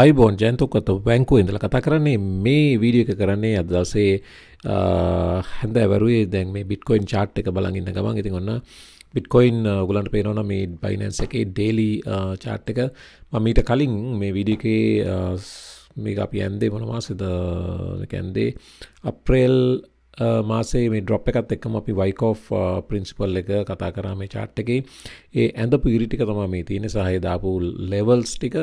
අයිබෝන් ජයන්තුකත වැංකු ඉඳල කතා කරන්නේ මේ වීඩිය එක කරන්නේ අදසේ හැඳ ඇවරුේ දැන් මේ බිට්කොයින් චාට් එක බලන් ඉන්න ගමන් ඉතින් ඔන්න බිට්කොයින් ගුලන්ට පේනවන මේ බයිනන්ස එකේ ඩේලි චාට් එක මමීට කලින් මේ විඩිකේ මේ අපි ඇන්දේ මොනමාසිද ඇන්දේ අප්‍රේල් මාසේ මේ ඩොප් එකත් එක්කම අපි වයිකෝ් පින්සිපල් එක කතා කරා මේ චාට් එකේ ඒ ඇඳ පිරිටික තම මේ තියෙන සහහිදාපු ලෙවල්ස් ටික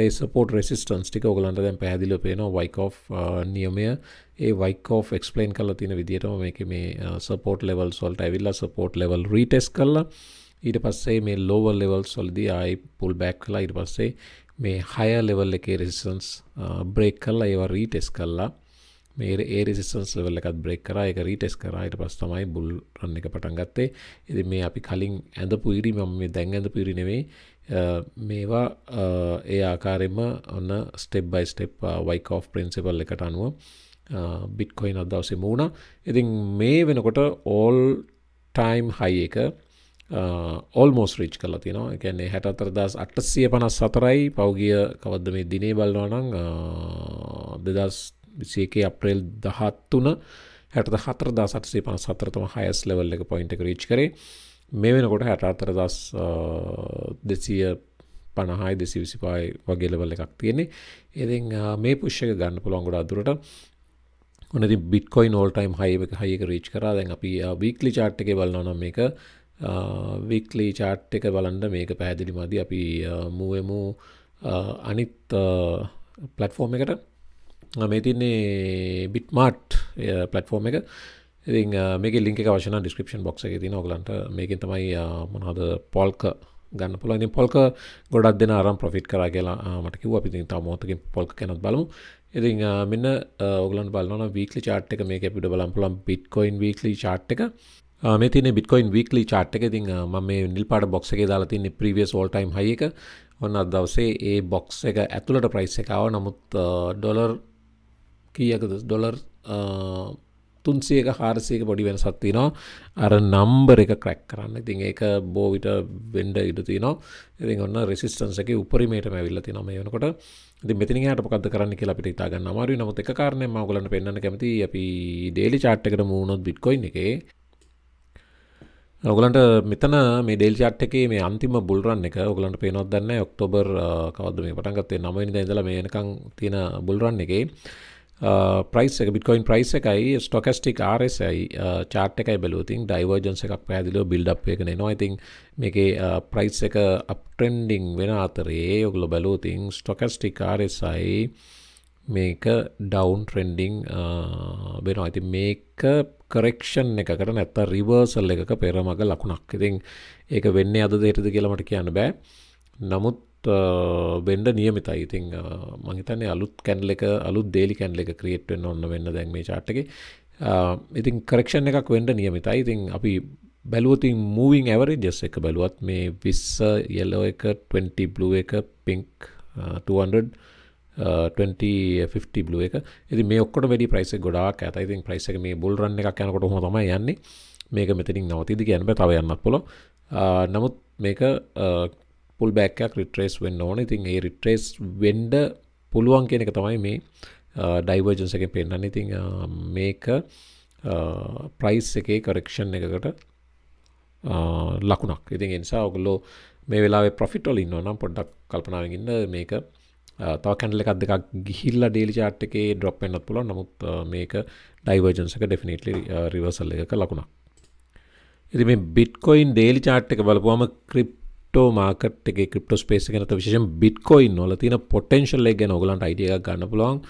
ඒ සපෝට් රෙසිස්ටන්ස් ටික ඔගලන්ට දැන් පැහැදිලිව පේනවා වයිකෝෆ් uh, නියමය ඒ වයිකෝෆ් එක්ස්පලේන් කරලා තියෙන විදිහටම මේක මේ සපෝට් uh, ලෙවල්ස් වලට ඇවිල්ලා සපෝට් ලෙවල් රීටෙස්ට් කරලා ඊට පස්සේ මේ ලෝවර් ලෙවල්ස් වලදී ආයි පුල් බෑක් කළා ඊට පස්සේ මේ හයර් ලෙවල් එකේ රෙසිස්ටන්ස් බ්‍රේක් uh, කරලා ඒවා රීටෙස්ට් කරලා මේ ඒ රෙසිස්ටන්ස් ලෙවල් එකත් බ්‍රේක් කරා ඒක රීටෙස්ට් කරා ඊට පස්සේ තමයි බුල් රන් එක පටන් ගත්තේ ඉතින් මේ අපි කලින් ඇඳපු ඉරි මම මේ දැන් ඇඳපු ඉරි නෙමෙයි Uh, මේවා uh, ඒ ආකාරෙම ඔන්න ස්ටෙබ්බයි ස්ටෙප් වයිකෝ් ප්‍රින්සිපල් එකට අනුව බිට්කොයින් අදවසේ මූුණ ඉතින් මේ වෙනකොට ඕල් ටයිම් හයි එක ඔල්මෝස් uh, රිච් කල තිනවා එකන්නේ හැට අතරදස් අටසිය පනස් සතරයි පෞගිය කවද්ද මේ දිනේ බලවානං දෙදස් විසියකේ අප්‍රේල් දහත්තුන හැට හතර දසටසේ පන සතරතම හයස් ලෙවල්ල එක පොයින්ට රීච් කරේ මේ වෙනකොට හැට අතරදස් දෙසිය පණහායි දෙසි විසිපායි වගේලවල එකක් තියෙන්නේ එති මේ පුෂ්ක ගන්න පුළොන්ගොඩ අදුරට ොනති බිට්කොයි නෝල්ටයිම් හයක හයක රීච් කරා දැන් අපි වීක්ලි චාට් එක බලනොන මේක වික්ලි චාට් එක බලන්ඩ මේක පැහැදිලි මදි අපි මුවමු අනිත් පලටෆෝර්ම් එකට මේ තින්නේ බිට්මාට් පලටෆෝර්ම් එක ඉති මේක ලින්ක වශන ඩිස්ක්‍රපෂන් බොක්ස එක තින ඔගලන්ට මේකින් තමයි මොනහද පොල්ක ගන්න පුලනි පොල්ක ගොඩක් දෙන ආරම් ප්‍රෆිට් කරා කියලා මටකිව අපි තා මෝතකින් පොල්ක කැනත් බලමු ඉති මෙන්න ඔගලන් බලන වීක්ලි චාට් එක මේ පිට බලම්පුලම් බිට්කොයින් වීක්ලි චාට් එක මේ තින බිට්කොයින් වීක්ලි චාට් එක ඉතින් ම මේ නිල් පාට බොක්ස එක දාලා තින්නේ ප්‍රීවියස් ෝල්ටයිම් හය එක ඔන්න අදවසේ ඒ බොක්ස් එක ඇතුළට ප්‍රයිස් එකකාව නමුත් ඩොලර් කියකද ඩොලර් තුන්සේක හාරසයක පොඩි වෙනසක් තිනවා අර නම්බර එක ක්‍රැක් කරන්න ඉතින් ඒක බෝවිට වෙන්ඩ ඉඩ තිනවා ඉතින් ඔන්න රෙසිස්ටන්සක උපරිමයට මැවිල්ල තිනම යනකොට ඉති මෙතිනට පොකද කරන්න කියලා පිට තාගන්න අමාරු නමුත් එක කාරණය මගලට පෙන්න්න කැමති අපි ඩේලි චාට්කට මූුණොත් බිට්කොයි එකේ ඔගලන්ට මෙතන මේ ඩෙල් චට් එකේ මේ අන්තිම බුල්රන් එක ඔගලන්ට පේනොත් දන්න ඔක්ටෝබර් කවද මේ පටන්ගත්තේ නමනි දැදල මේනකං තියෙන බුල්රන් එකේ ප්‍රයිස් uh, එක බිටකොයින් ප්‍රයිස් එකයි ස්ටොකස්ටික් ආරෙසයි චාට් එකයි uh, බලූතින් ඩයිවර්ජන්ස එකක් පැදිලිෝ බිල්ඩ් එක නවා ඉතින් මේකේ ප්‍රයිස් uh, එක අප්ට්‍රෙන්ඩිං වෙන අතරේ යොගුල බලූතින් ස්ටොකස්ටික් ආරෙසයි මේක ඩවන් ට්‍රෙන්ඩිං වෙනවා ඇති මේක කරෙක්ෂන් එකකට නැත්ත රිවර්සල් එකක පෙරමග ලකුණක් ඉතින් ඒක වෙන්නේ අද දේටද කියලමට කියන්න බෑ නමුත් බෙන්ඩ නියමිතයි ඉතිං මහිතන්නේ අලුත් කැන්ල එක අලුත් දේලි කැන්ල එක ක්‍රියට්වෙන් ඔන්න වෙන්න දැන් මේ චාට්ටක ඉතින් කරක්ෂණ එකක් වෙන්ඩ නියමිතයි ඉතිං අපි බැලුවතින් මූවිං ඇවරි ජෙස් එක බැලුවත් මේ විස්ස යෙල්ලෝ එක 20 බ්ලු එක පිංක් 200 බ්ලු එක ඉති මේ ඔක්කොට වැඩි ප්‍රයිස ගොඩක් ඇත ඉතින් ප්‍රයිස එක මේ බුල්රන්න එකක් යනකොට හොම යන්නේ මේක මෙතිනින් නවතිද කියන්න තව යන්නත් පොලො නමුත් මේක පුල් බැක්කයක් රිට්‍රේස් වෙන්න ඕන ඉතින් ඒ රිට්‍රේස් වෙන්ඩ පුළුවන් කියන එක තමයි මේ ඩයිවර්ජන්සක පෙන්න්න ඉතිං මේක ප්‍රයිස් එකේ කරක්ෂන් එකකට ලකුණක් ඉතින් නිසා ඔගුල්ලෝ මේ වෙලා පොෆිටොල ඉන්න නම් පොඩ්ඩක් කල්පනාවගන්න මේක තව කැනල එකක් දෙකක් ගිහිල්ල ඩේලි චාට් එකේ ඩොප් එන්නත් පුලො නමුත් මේක ඩයිවර්ජන්සක ඩෙෆිනිටලි රිවසල් එක ලකුණක් ඉති මේ බිට්කොයින් ඩේලි චාට් එක බලපුුවම ක්‍රිප් ක්‍රිප්ටෝ මාකට එක ක්‍රිප්ට ස්පේස නත විශෂ බිට්කොයින් නොල තින පොටන්ශල් එක නොගලන්ට අයිඩිය ගන්න පුලොන්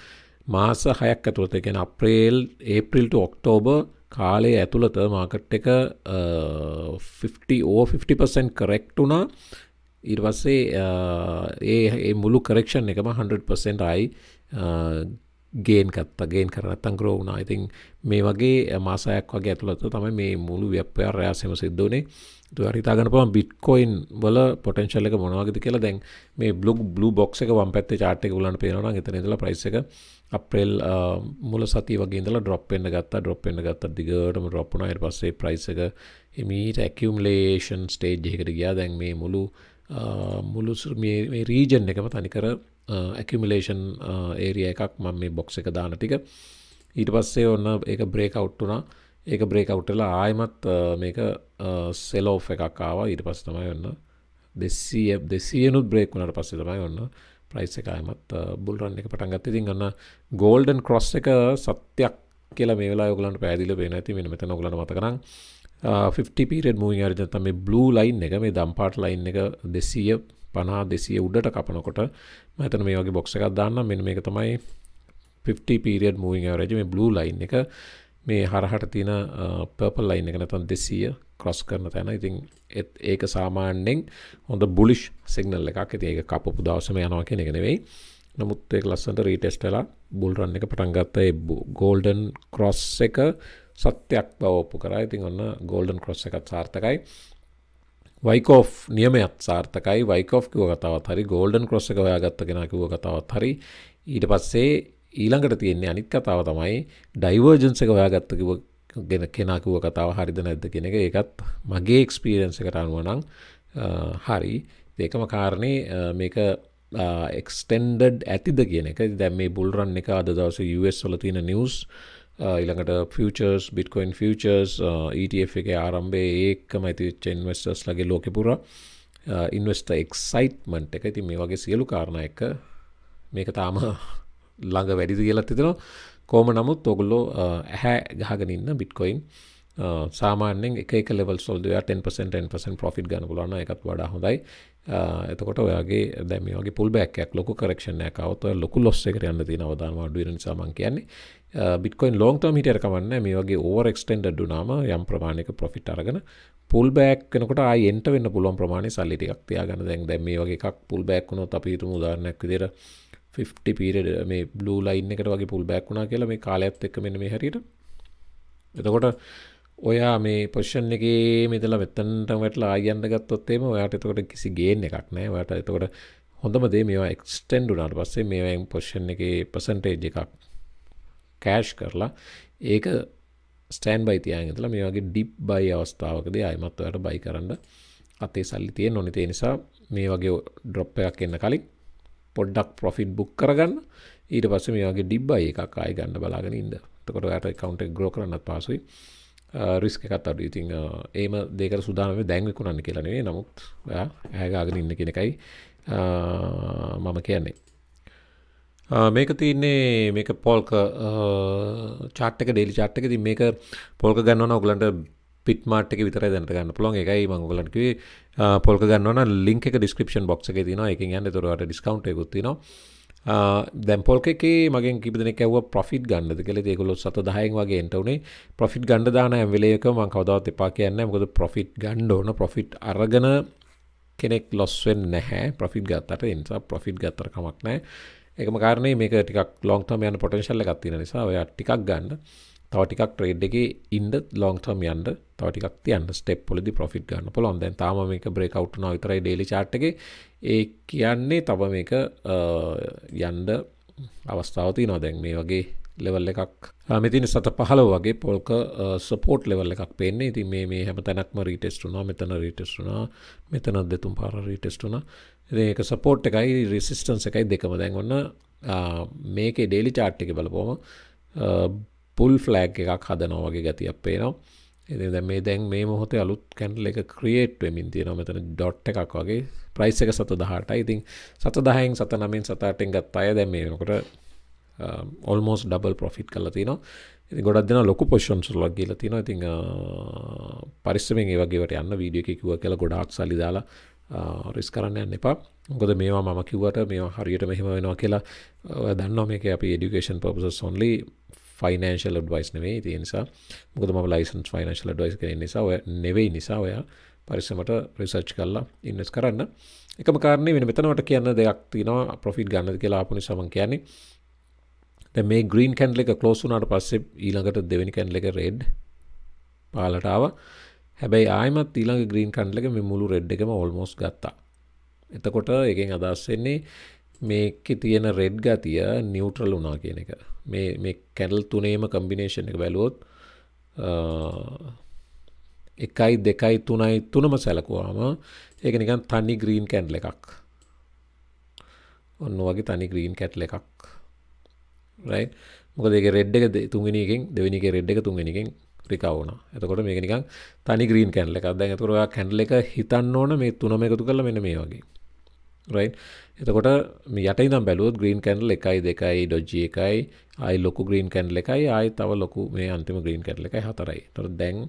මාස හයක් ඇතුළත එකෙන අප්‍රේල් ඒප්‍රිල්ට ඔක්ටෝබ කාලයේ ඇතුළත මාකට් එක ඕ 50% කරෙක්ට වුණා ඉර්වස්සේ ඒ මුළු කරෙක්ෂන් එකම 100% අයි ගේන් කත්ත ගේන් කරනත්තන් ග්‍රෝ වුණා ඉතින් මේ වගේ මාසයක් වගේ ඇතුළත තමයි මේ මුළු ව්‍යප්පයාරයාසම සිද්ධනේ හරිතාගන පම බිට්කොයින් වල පොටන්ශල් එක මොනවාගද කියලා දැන් මේ බ්ලොග් බ්ලු බොක් එක වම් පැත්තේ චාට් එක ගලන් පේනවා නම් එතන ඉඳලා ප්‍රයිස් එක අප්‍රේල් මුල සතිය වගේ ඉඳලා ඩ්‍රොප් වෙන්න ගත්තා ඩ්‍රොප් වෙන්න ගත්තා දිගටම ඩ්‍රොප් වුණා ඊට පස්සේ ප්‍රයිස් එක එමීට ඇකියුම්ලේෂන් ස්ටේජ් එකකට ගියා දැන් මේ මුළු මුළු මේ රීජන් එකම තනිකර ඇකිමලේෂන් ඒරිය එකක් මම මේ බොක්ස එක දාන ටික ඊට පස්සේ ඔන්න ඒ බ්‍රේක් අවට් වුණා ඒක බ්‍රේකව්ටලා ආයමත් මේක සෙලෝ එකක්කාව ඉට පස් තමයි ඔන්න දෙසිය දෙසියනුත් බ්‍රේක් වුණට පස්සේ තමයි ඔන්න ප්‍රයිස් එකයමත් බුල්රන් එක පටන්ගත් ඉතින් ගන්න ගෝල්ඩන් කොස් එක සත්‍යයක් කියලා මේලා යොගලන්ට පැදිල පේ නැති මෙ මෙත නොගලන මතකරම් 50 පිරෙන් මූ අරිතම මේ බ්ලූ ලයින් එක මේ දම්පාට ලයින් එක දෙසීය පනා දෙසිය උඩට කපනකොට මතන මේ වගේ බොක්ස එකක් දාන්න මෙ මේක තමයි 50 පිරිියඩ මූවිං රජ මේ බ්ලූ ලයින් එක මේ හරහට තින පර්පල් ලයින් එක නැතන් දෙසීය ක්‍රොස් කරන තැන ඉතින් එත් ඒක සාමාන්‍යෙන් හොඳ බුලිෂ් සිගනල් එකක් ඇති ඒක කපපු දවසම යනවා කෙනෙ නෙවෙයි නමුත් ඒ ලස්සට රීටෙස්ටලා බුල්රන් එක පටන්ගත්ත එබ්බු ගෝල්ඩන් කොස් එක සත්‍යයක් බවෝප්පු කරා ඉතින් ඔන්න ගෝල්ඩන් කොස් එකත් සාර්ථකයි වයිකෝ් නියමයත් සාර්ථකයි වයිකෝ් කිව කතාවත් හරි ගෝල්ඩන් කොස් එක ඔයා ගත්ත කෙන කිව කතාවත් හරි ඊට පස්සේ ඊළඟට තියෙන්නේ අනිත් කතාව තමයි ඩයිවර්ජන්ස එක ඔයාගත්තකිව ගෙන කෙනකිව කතාව හරිද නැද්ද කෙන එක ඒකත් මගේ එක්ස්පීරන්ස එකට අනුවනං හරි ඒකම කාරණය මේක එක්ස්ටන්ඩඩ් ඇතිද කියන එක දැම් මේ බුල්රන් එක අද දවස US වල තියෙන නිියස් ඉළඟට ෆචර්ස් බිටකොයින් ෆචර්ස් ETF එක ආරම්භේ ඒකම ඇතිච්ච ඉන්වස්ටර්ස් ලගේ ලෝකපුර ඉන්වස්ට එක්සයිට්මන්ට් එක ඇති මේ වගේ සියලු කාරණ එක මේක තාම ළඟ වැඩිද කියලත් තිතෙනවා කෝම නමුත් ඔගුල්ලෝ ඇහැ ගහගෙනන්න බිට්කොයින් සාමානෙන් එක ලෙවල් සොල්දයා 10%න් පොෆිට් ගන ගලන්න එකත් වඩා හොඳයි එතකොට ඔයාගේ දැමගේ පුල් බැක්යක් ලොක කරක්ෂණය කවතව ලොකු ලොස්ස එක යන්න ති අවදාන ඩුවරන සමන් කියන්නේ බික්කොයින් ලෝන්ත මිටර කමන්න මේ වගේ ඕර් එක්ස්ටෙන්ඩ ඩුනාම යම් ප්‍රමාණක පොෆිට් අරගෙන පුල් බෑක් කනකට අයිෙන්ට වෙන්න පුලොන් ප්‍රමාණ සල්ලිටික් තියාගන්න දැන් දැම මේ වගේ එකක් පුල් බැක්ුණොත් අපිතු මුදාරනැක් විදිර 50 පිරඩ මේ බ්ලූ ලයින් එකට වගේ පුල් බැක් වුණා කියලා මේ කාලයක්ත් එක්ක මෙන මේ හැරිට එතකොට ඔයා මේ පොෂන් එක මෙතල වෙත්තන්ට වැටලා ආයන්න ගත්තොත්තේම ඔයාට එතකොට කිසි ගේන එකක් නෑ වට එතකොට හොඳම දේ මේවා එක්ස්ටෙන්ඩ් උනාට පස්සේ මේවයින් පොෂන් එක පසන්ටේජ් එකක් කෑෂ් කරලා ඒක ස්ටෑන් බයි තියන් තල මේ වගේ ඩිප් බයි අවස්ථාවකද අයමත්වයට බයි කරන්න අතේ සල්ලි තියෙන් නොනිතේ නිසා මේ වගේ ඩොප් එකක් එන්න කලින් පොඩ්ඩක් පොෆිට් බුක් කරගන්න ඊට පස්ස මේගේ ඩිබ්බයි එකක් අය ගන්න බලාගෙන ඉද තකොට යට කවන්ට ග්‍රෝ කරන්න පාසුයි රිස්ක එකත් අඩු ඉතිං ඒම දෙක සුදාම දැංගකුණන්න කියලනේ නමුත් ඇගාගෙන ඉන්න කෙනකයි මම කියන්නේ මේක තියන්නේ මේක පොල්ක චාට්ටක ඩෙලි චාට්ටකති මේක පොල්ක ගන්නවන ඔගලන්ට පිටමාට් එක විතර දැනට ගන්න පුළොන් එකයි මංගලන්කිව පොල්ක ගන්නවන ලින්ක ඩිස්ක්‍රපෂන් බොක්ස එක තින එක යන්න තොරට ඩිස්කවන්ට ගුත්තින දැම් පොල්ක එක මගේ කිපදන කැව පොෆිට් ගන්නද කළ දෙකුලො සත දහයෙන් වගේ එටවනේ පොෆිට් ගණඩ දාන ඇම්වෙලේක මං කවදාවත් එපා කියන්න මොද පොෆිට් ගණ්ඩ ඕන පොෆිට් අරගන කෙනෙක් ලොස්වෙන් නැහැ පොෆිට් ගත්තට එනිසා පොෆිට් ගත්තර කමක් නෑ එකම කාරණය මේක ටිකක් ලොන්ටම යන පොටන්ශල්ල ගත්තින නිසා ඔයා ටිකක් ගන්න තව ටිකක් ට්‍රේඩ් එකේ ඉන්න ලොං ටර්ම් යන්න තව ටිකක් තියන්න ස්ටෙප් වලදී ප්‍රොෆිට් ගන්න පුළුවන්. දැන් තාම මේක බ්‍රේක් අවුට් වුණා විතරයි ඩේලි chart එකේ. ඒ කියන්නේ තව මේක යන්න අවස්ථාව තියෙනවා. දැන් මේ වගේ ලෙවල් එකක් මෙතින සත පහලව වගේ පොල්ක සපෝට් ලෙවල් එකක් පෙන්නේ ඉතින් මේ මේ හැම තැනක්ම රීටෙස්ටුනා මෙතන රීටෙස්ටුනා මෙතන දෙතුම් පාර රීටෙස්ටුනා ඒක සපෝට් එකයි රිසිස්ටන්ස් එකයි දෙකම දැන් ඔන්න මේකේ ඩේලි චාට් එක බලපුවම පුල් ෆ්ලෑග් එකක් හදනෝවගේ ගතියක් පේනවා එද මේ දැන් මේ මොහොතේ අලුත් කැන්ඩල එක ක්‍රියේට් වෙමින් තියෙනවා මෙතන ඩොට් එකක් වගේ ප්‍රයිස් එක සත දහට ඉතින් සත දහයෙන් සත නමින් සතාටෙන් ගත් අය දැ මේකොට ඔල්මෝස් ඩබල් පොෆිට් කල තිනවා ඉති ගොඩක් දෙෙන ලොකු පොෂන්සුල් වගේල තින ඉතිං පරිස්සමෙන් ඒවගේට යන්න වීඩියෝ කිව කියලා ගොඩක් සලි දාලා රිස් uh, කරන්න යන්න එපා ගොද මේවා මම කිවට මේ හරියට මෙහෙම වෙනවා කියලා දන්න මේක අපි ඩිකේෂන් පපස සොන්ලි ෆයිනන්ශල් ඩ්වයිස් නෙවේ තිය නිසා මුකදම ලයිසන් ෆයිනශල් ඩ්වයිස් කෙන නිසා ඔය නෙවෙයි නිසා ඔයා පරිසමට ප්‍රසච් කල්ලා ඉන්නස් කරන්න එකම කාරණය වෙන මෙතනවට කියන්න දෙයක් තිනවා පොෆිට් ගන්න කියලාපුනි සමන් කියන්නේ මේ ග්‍රීන් කැන්ඩල එක කලෝසුනාට පස්සේ ඊළඟට දෙවැනි කැන්ඩල එක රෙඩ් පාලටාව හැබැයි ආයමත් ඊළඟ ග්‍රීන් කන්ඩලක මෙ මුළු රෙඩ් එකම ඔල්මෝස් ගත්තා එතකොට එකෙන් අදස්සෙන්නේ මේක තියෙන රෙඩ් ගතිය නිියවට්‍රල් වුනා කියන එක මේ කැඩල් තුනේම කම්බිනේෂන් එක බැලුවොත් එකයි දෙකයි තුනයි තුනම සැලකුවාම ඒක නිකන් තනි ග්‍රීන් කැන්ඩල එකක් ඔන්න වගේ තනි ග්‍රීන් කැට්ල එකක් රයි මොකද ඒක රෙඩ් එක තුන්ගෙනකින් දෙවනික රෙඩ් එක තුන්ගෙනකින් රිකවුණ එතකොට මේක නිකන් තනි ග්‍රීන් කැන්ල එකක් දැන් තුරවා කැන්ඩල එක හිතන්න ඕන මේ තුනම එකතු කළ මෙන මේ වගේ රයි එතකොට යට ඉදම් බැලුවත් ග්‍රීන් කැන්ඩල් එකයි දෙකයි ඩොජ්ජ එකයි අයි ලොකු ග්‍රීන් කැන්ඩල් එකයි අයි තව ලොකු මේ අන්තිම ග්‍රීන් කැඩල එකයි හතරයි තොර දැන්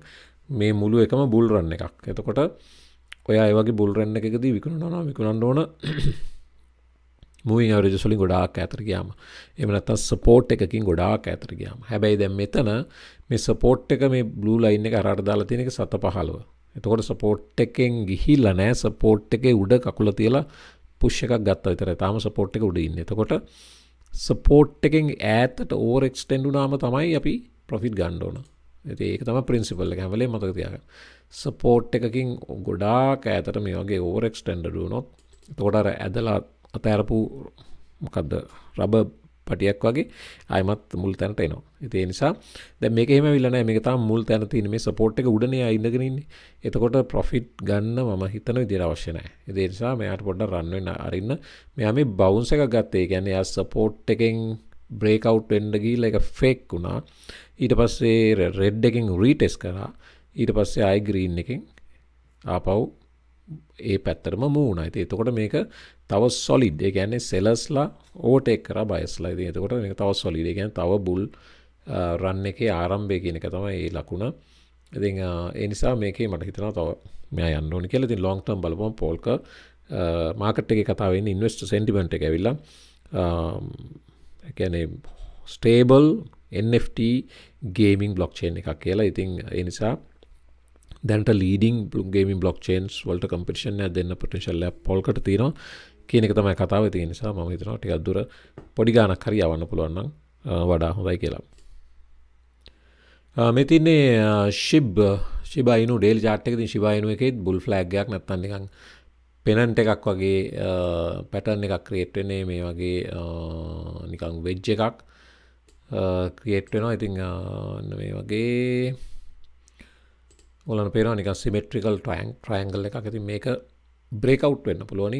මේ මුළු එකම බුල්රන්න එකක් එතකොට ඔයා ඒවගේ බුල්රන්න එකද විකුණනවා විකුණන්න ඕන මුවන් රජසලින් ගොඩාක් ඇතරගයාම එමනත් සපෝට් එකකින් ගොඩාක් ඇතරගයාම හැබැයි දැම් මෙතන මේ සපෝට් එක මේ බ්ලූ ලයින්න එක අරදාලා තියෙනක සත පහලුව එතකොට සපෝට් එකෙන් ගිහිල්ල නෑ සපෝට් එක උඩ කකුල තියලා පුෂ් එකක් ගත්ත විතර තාම සපෝට් එක උඩ ඉන්න එතකොට සපෝට් එකෙන් ඈතට ඕර් එක්ස්ටෙන්ඩුනාම තමයි අපි ප්‍රොෆිට් ගණ්ඩ ඕන ඒක තම පින්සිපල්ල හැමලේ මතක තියාගන්න සපෝට් එකකින් ගොඩාක් ඇතට මේ වගේ ඕරෙක්ස්ටෙන්ඩ ඩුවනොත් තෝඩර ඇදලා අතඇරපු මොකක්ද රබ පටියක් වගේ අයමත් මුල් තැනට එනවා. ඉතින් ඒ නිසා දැන් මේක එහෙම වෙලා නැහැ. මේක තමයි මුල් තැන තියෙන මේ සපෝට් එක උඩනේ ඉඳගෙන ඉන්නේ. එතකොට ප්‍රොෆිට් ගන්න මම හිතන විදියට අවශ්‍ය නැහැ. ඉතින් ඒ නිසා මෙයාට පොඩ්ඩක් රන් වෙන්න අරින්න. මෙයා මේ බවුන්ස් එකක් ගත්තේ. ඒ කියන්නේ එයා සපෝට් එකෙන් බ්‍රේක් අවුට් වෙන්න ගිහිල්ලා ඒක ෆේක් වුණා. ඊට පස්සේ රෙඩ් එකෙන් රීටෙස්ට් කරා. ඊට පස්සේ ආයි ග්‍රීන් එකෙන් ආපහු ඒ පැත්තරම මූුණ ඇති එතකොට මේක තව සොලිඩ් ගැන්නේ සෙලස්ලා ඕටෙක් කර බයස්ලා ති එතකොට මේ තව සොලිඩ ගැන තව බුල් රන්න එකේ ආරම්භය කියන එක තම ඒ ලකුණ ඉති එනිසා මේකේ මට හිතන තව මෙය යන්නඕනි කියල ති ලොන්ටම් බලපොම් පෝල්ක මාකට එක කතාවන්න ඉන්වස්ට සෙන්ටිමෙන්ට් එක ඇවිල්ල ැන ස්ටේබල් NFT ගේමින් බ්ලොක්්චේන් එකක් කියලා ඉතින් එනිසා දැනට ලීඩිං ගේමින් බ්ලොක්්චේන්ස් වලට කම්පිටිෂන් දෙන්න පටශල්ල පොල්කට තියෙනවා කියනක තමයි කතාව තිය නිසා ම හිතනවා ටිකක් දුර පොඩි ගානක් හරි යවන්න පුළුවන්න වඩා හොඳයි කියලා මෙතින්නේ ශිබ් ශිබයින ඩේල් ජාටක ශිබයිනුව එකෙත් බුල් ෆ්ලෑග්ගයක් නැත්තන්නිකං පෙනන්ට එකක් වගේ පැටර්න් එකක් ක්‍රේට්ටනේ මේ වගේ නිකං වෙජ්ජ එකක් ක්‍රියට්ටෙනවා ඉතිං මේ වගේ ඔලන පේරවා නික සිමෙට්‍රිකල් ටයින් ට්‍රයින්ගල් එක ඇති මේක බ්‍රේකවට් වෙන්න පුළුවනි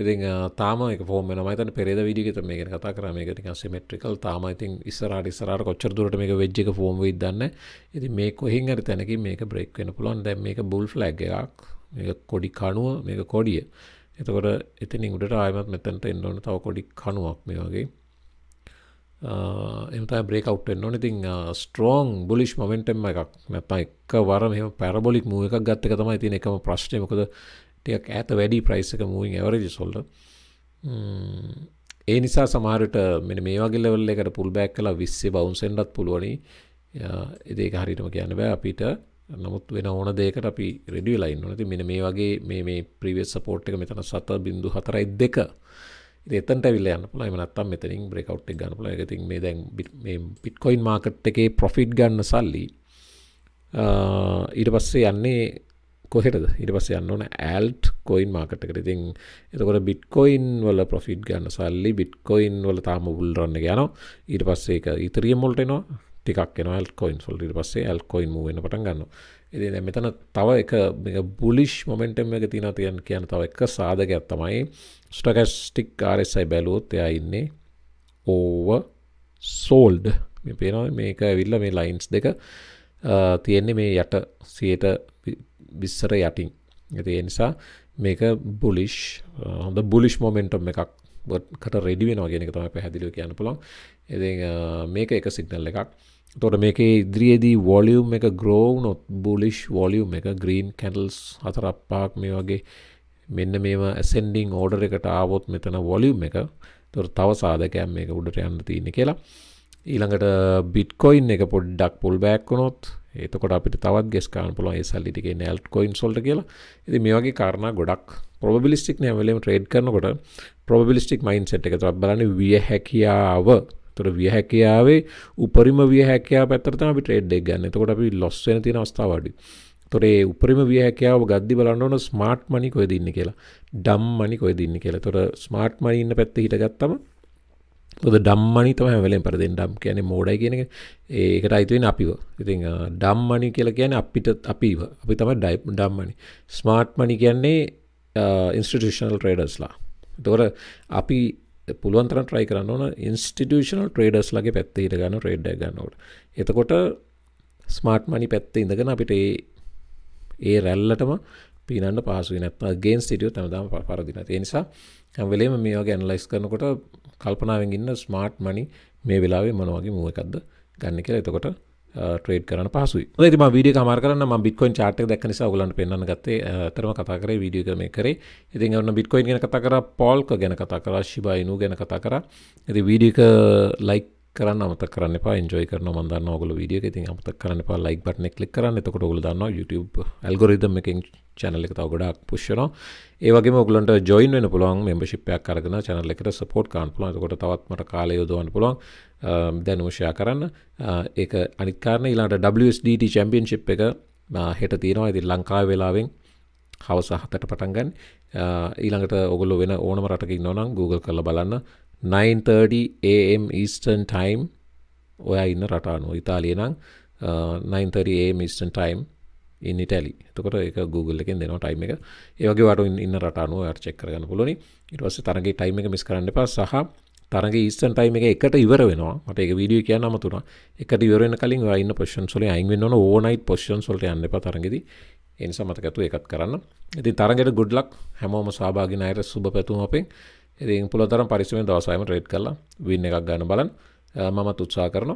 ඉති තාම ෝම මත පෙර විඩිගත මේ කතා කරම එකටික සිමෙට්‍රිකල් තාම ඉතින් ඉස්සරට ස්රට කොච්චර දුරට මේ වෙජ්ජික ෆෝම් දන්න ඇති මේ කොහින් අර තැනක මේක බ්‍රේක් වෙන පුළුවන් දැ මේක බුල් ්ලග් එකක් මේ කොඩි කණුව මේක කොඩිය එතකොට එතිනි උඩට ආයමත් මෙතැන්ට එන්නවන තව කොඩි කණුවක් මේ වගේ එමත බ්‍රේකව්ටෙන් ඕන ඉතින් ස්ට්‍රෝන් බුලිෂ් මොමෙන්ටම් එකක් නැප එක වරම මෙම පැරබොලික් මුව එකක් ගත්තක තමයි තින එකම ප්‍රශ්නයමකොද ටියක් ඇත වැඩි ප්‍රයිස් එක මුවන් ඇවරජි සොල්ල ඒ නිසා සමාරට මෙ මේ වගේලවල්ල එකට පුල් බැක් කලා විස්සේ බවන්සෙන්ඩත් පුළුවනි එදේ හරිටම කියන්න බෑ අපිට නමුත් වෙන ඕන දෙකට අපි රෙඩියලයින් නති මෙන මේ වගේ මේ ප්‍රිවෙස් සපෝට් එක මෙතන සත බිඳු හතරයි දෙක එතන්ට විල්ල යන්න පුල මනත්තම් මෙතනින් බ්‍රකව් එක ගන්න පුල එකතින් මේ දැන් පිට්කොයින් මාකට් එකේ පොෆිට් ගන්න සල්ලි ඊට පස්සේ යන්නේ කොහෙටද ඉට පස්ස යන්න ඕන ඇල්ට් කොයින් මාකට කරතින් එතකොට බිට්කොයින් වල පොෆිට් ගන්න සල්ලි බිට්කොයින් වල තාම උල්රන්න යනවා ඊට පස්සේ එක ඉතරිය මොල්ටනවා ටිකක් එන ඇල්කොයින් සොල්ට පස්සේ ඇල්කොයින් මුවෙන පටන් ගන්න එති මෙතන තව එක බුලිෂ් මොමෙන්ටම් එක තින තියන් කියන තව එක සාධකයක් තමයි ස්ටකස්ටික් ආරෙසයි බැලුවොත් එයා ඉන්නේ ඕව සෝල්ඩ් මේ පේනවා මේක ඇවිල්ල මේ ලයින්ස් දෙක තියෙන්නේ මේ යට සියට බිස්සර යටින් ඇති එනිසා මේක බුලිෂ් හොඳ බුලිෂ් මොමෙන්ටම් එකක් කට රෙඩිවෙනවා ගෙනක තම පැහැදිලිව කියන්න පුළොන් එති මේක එක සිගනල් එකක් තොට මේක ඉදිරියේදී වොලියුම් එක ග්‍රෝවනොත් බුලිෂ් වොලියුම් එක ග්‍රීන් කැඩල්ස් හතරප්පාක් මේ වගේ මෙන්න මේම ඇසෙන්ඩිං ඕඩර එකට ආවොත් මෙතන වොලියුම් එක තොර තව සාධකයම් මේක උඩට යන්න තියන්න කියලා ඊළඟට බිට්කොයින් එක පොඩ්ඩක් පුල් බෑක්කොනොත් ඒතකොට අපිට තවත් ගෙස්කාන් පුල සල්ලිටික නෑල්ට් කොයින් සොල්ට කියලා ඇති මේ වගේ කාරණ ගොඩක් ප්‍රබිලිස්ටික් නෑවලම් ට්‍රේඩ් කරනකොට ප්‍රබිලිස්ටික් මයින් සට් එක තත් බලන්න විය හැකියාව තොට විය හැකියාවේ උපරිම විය හැකයා පැත්තරතම අපි ට්‍රේඩ්ඩෙක් ගන්න තකොට අපි ලොස්සන තියෙන අවස්ථාවඩි තොරේ උපරිම විය හැකියාව ගද්දි බලන්නඕන ස්මාර්ට් මනි කොයදන්න කියලා ඩම් මනි කොයදන්න කියලා තොට ස්මාර්ට් මනින්න පැත්ත හිටගත්තම ොද ඩම්මනි තම හැවලෙන් පරදෙන් ඩම් කියන මෝඩයි කියන ඒකට අයිතුවෙන් අපිව ඉති ඩම්මනි කියලා කියන අපිට අපිව අපි තම ඩයි ඩම්මනි ස්මාර්ට් මනි කියන්නේ ඉන්ස්ටිටිෂනල් ට්‍රේඩස්ලා තොර අපි පුළුවන්තර ට්‍රයි කරන්න ඕන ඉන්ස්ටිටියෂනල් ට්‍රේඩස් ලගේ පැත්ත ඉට ගන්න ට්‍රේඩ් ගන්නවට එතකොට ස්මාර්ට් මනි පැත්ත ඉඳගෙන අපිට ඒ රැල්ලටම පිනන්න පහසු නැත්ම ගේන් සිටියෝ තමදාම පරදින තිනිසා හැවලේම මේවා ගැනලයිස් කරනකොට කල්පනාවෙන් ඉන්න ස්මාර්ට් මනි මේ වෙලාවේ මොනවගේ මුව එකක්ද ගන්න කියලා එතකොට ට්‍රේඩ් කරන පහසු ම විඩිය මාරන ම බික්කොයින් චාටක දැක් නිසා ගලන් පෙන්න්න ගත්තේ uh, තරම කතා කරේ විඩිය කරමය කරේ ඉතින් ඔන්න බික්කොයින් ගැන කතා කර පොල්ක ගැන කතා කර ශිබයිනු ගැන කතා කර ඇති වීඩියක ලයික් කරන්න අමත කරන්න පා ෙන්ජෝයි කරන මන්දන්න ඔගල විඩිය ඉතින් අමත කරන්න පා ලයික් බටන කලික් කරන්න එතකොට ඔගල දන්න YouTube ඇල්ගොරිදම් එකින් චැනල එක ගොඩක් පුෂ්න ඒවගේ මුගලට ජොයින් වෙන පුළන් මෙම්බශිපයක් කරන චැනල එකට සපෝට් කාන් පුලන් කොට තවත්මට කාලය යොදවන්න පුළොන් දැනුෂයා කරන්න ඒ අනිකාරන ඉලාට WSDT චැම්පියන්ශිප් එක හෙට තියෙනවා ඇති ලංකා වෙලාවෙන් හවස හතට පටන්ගන් ඊළඟට ඔගොල වෙන ඕනම රටකින් නොනම් Google කල බලන්න 9:30 AM Eastern Time ඔයා ඉන්න රට අනුව ඉතාලිය නම් 9:30 AM Eastern Time in Italy. එතකොට ඒක Google එකෙන් දෙනවා time එක. ඒ වගේ වට ඉන්න රට අනුව ඔයාට check කරගන්න පුළුවනි. ඊට පස්සේ තරගේ time එක miss කරන්න එපා සහ තරගේ Eastern time එක එකට ඉවර වෙනවා. මට ඒක වීඩියෝ කියන්න අමතුණා. එකට ඉවර වෙන කලින් ඔයා ඉන්න positions වලින් අයින් වෙන්න ඕන overnight positions වලට යන්න එපා තරගෙදී. ඒ නිසා මතකතු ඒකත් කරන්න. ඉතින් තරගෙට good luck හැමෝම සහභාගී නැයර සුබ පැතුම් අපෙන්. ඉති පුළොතරම් පරිස්සුවෙන් දවසයිම ට්‍රේඩ් කරලා වින්න එකක් ගන්න බලන් මමත් උත්සා කරන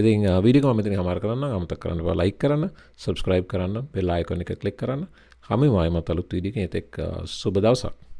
එති විඩික මති හමර කරන්න අමත කරන්න ලයි කරන්න සබස්ක්‍රයිබ් කරන්න පෙල්ලායිකොනික කලික් කරන්න හමි මයමත් අලුත් විඩික එතෙක් සුබ දවසක්